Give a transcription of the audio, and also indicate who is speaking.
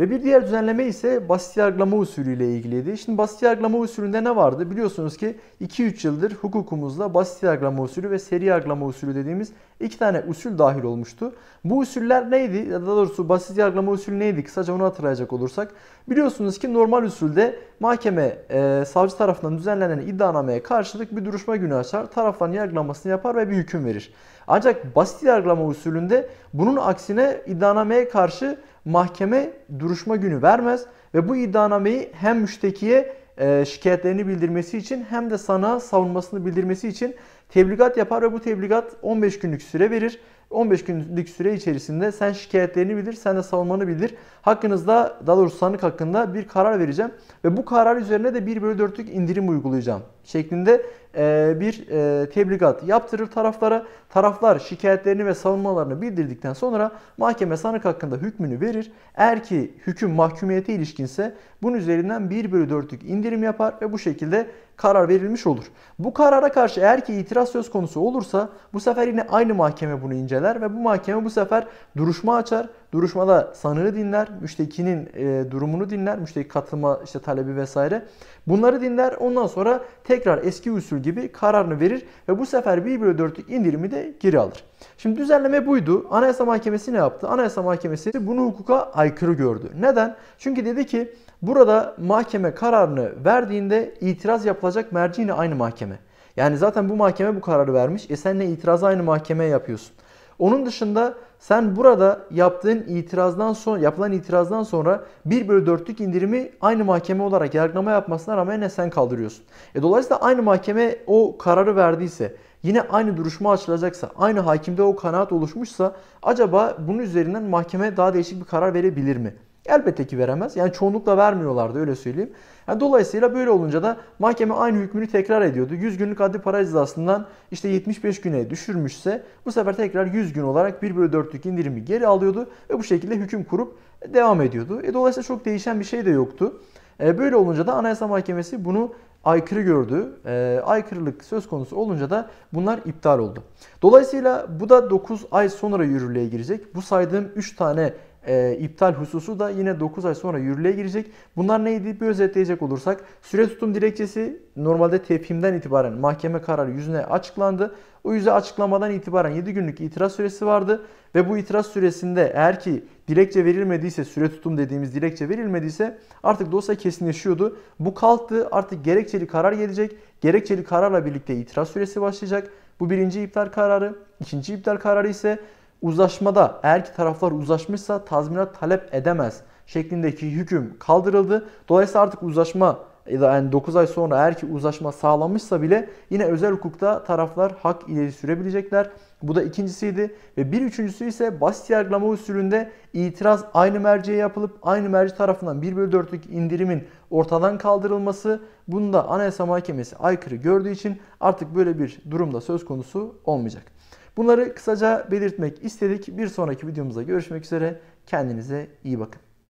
Speaker 1: Ve bir diğer düzenleme ise basit yargılama usulü ile ilgiliydi. Şimdi basit yargılama usulünde ne vardı? Biliyorsunuz ki 2-3 yıldır hukukumuzda basit yargılama usulü ve seri yargılama usulü dediğimiz iki tane usul dahil olmuştu. Bu usuller neydi? Ya da doğrusu basit yargılama usulü neydi? Kısaca onu hatırlayacak olursak. Biliyorsunuz ki normal usulde mahkeme e, savcı tarafından düzenlenen iddianameye karşılık bir duruşma günü açar. Tarafların yargılamasını yapar ve bir hüküm verir. Ancak basit yargılama usulünde bunun aksine iddianameye karşı mahkeme duruşma günü vermez ve bu iddianameyi hem müştekiye e, şikayetlerini bildirmesi için hem de sana savunmasını bildirmesi için tebligat yapar ve bu tebligat 15 günlük süre verir. 15 günlük süre içerisinde sen şikayetlerini bilir, sen de savunmanı bilir. Hakkınızda, daha doğrusu sanık hakkında bir karar vereceğim. Ve bu karar üzerine de 1 bölü 4'lük indirim uygulayacağım şeklinde e, bir e, tebligat yaptırır taraflara. Taraflar şikayetlerini ve savunmalarını bildirdikten sonra mahkeme sanık hakkında hükmünü verir. Eğer ki hüküm mahkumiyete ilişkinse bunun üzerinden 1 bölü 4'lük indirim yapar ve bu şekilde karar verilmiş olur. Bu karara karşı eğer ki itiraz söz konusu olursa bu sefer yine aynı mahkeme bunu inceler düşünceler ve bu mahkeme bu sefer duruşma açar. Duruşmada sanığı dinler, müştekinin e, durumunu dinler, müşteki katılma işte talebi vesaire. Bunları dinler ondan sonra tekrar eski usul gibi kararını verir ve bu sefer 1 bölü 4'lük indirimi de geri alır. Şimdi düzenleme buydu. Anayasa Mahkemesi ne yaptı? Anayasa Mahkemesi bunu hukuka aykırı gördü. Neden? Çünkü dedi ki burada mahkeme kararını verdiğinde itiraz yapılacak merci yine aynı mahkeme. Yani zaten bu mahkeme bu kararı vermiş. E sen ne itiraz aynı mahkemeye yapıyorsun. Onun dışında sen burada yaptığın itirazdan sonra yapılan itirazdan sonra 1 bölü 4'lük indirimi aynı mahkeme olarak yargılama yapmasına rağmen ne sen kaldırıyorsun. E dolayısıyla aynı mahkeme o kararı verdiyse yine aynı duruşma açılacaksa, aynı hakimde o kanaat oluşmuşsa acaba bunun üzerinden mahkeme daha değişik bir karar verebilir mi? Elbette ki veremez. Yani çoğunlukla vermiyorlardı öyle söyleyeyim. Yani dolayısıyla böyle olunca da mahkeme aynı hükmünü tekrar ediyordu. 100 günlük adli para cezasından işte 75 güne düşürmüşse bu sefer tekrar 100 gün olarak 1 bölü 4'lük indirimi geri alıyordu ve bu şekilde hüküm kurup e, devam ediyordu. E, dolayısıyla çok değişen bir şey de yoktu. E, böyle olunca da Anayasa Mahkemesi bunu aykırı gördü. E, aykırılık söz konusu olunca da bunlar iptal oldu. Dolayısıyla bu da 9 ay sonra yürürlüğe girecek. Bu saydığım 3 tane e, iptal hususu da yine 9 ay sonra yürürlüğe girecek. Bunlar neydi? Bir özetleyecek olursak süre tutum dilekçesi normalde tepkimden itibaren mahkeme kararı yüzüne açıklandı. O yüze açıklamadan itibaren 7 günlük itiraz süresi vardı ve bu itiraz süresinde eğer ki dilekçe verilmediyse süre tutum dediğimiz dilekçe verilmediyse artık dosya kesinleşiyordu. Bu kalktı artık gerekçeli karar gelecek. Gerekçeli kararla birlikte itiraz süresi başlayacak. Bu birinci iptal kararı. ikinci iptal kararı ise Uzlaşmada eğer ki taraflar uzlaşmışsa tazminat talep edemez şeklindeki hüküm kaldırıldı. Dolayısıyla artık uzlaşma yani 9 ay sonra eğer ki uzlaşma sağlanmışsa bile yine özel hukukta taraflar hak ileri sürebilecekler. Bu da ikincisiydi. Ve bir üçüncüsü ise basit yargılama usulünde itiraz aynı merceğe yapılıp aynı merci tarafından 1 bölü 4'lük indirimin ortadan kaldırılması bunu da Anayasa Mahkemesi aykırı gördüğü için artık böyle bir durumda söz konusu olmayacak. Bunları kısaca belirtmek istedik. Bir sonraki videomuzda görüşmek üzere. Kendinize iyi bakın.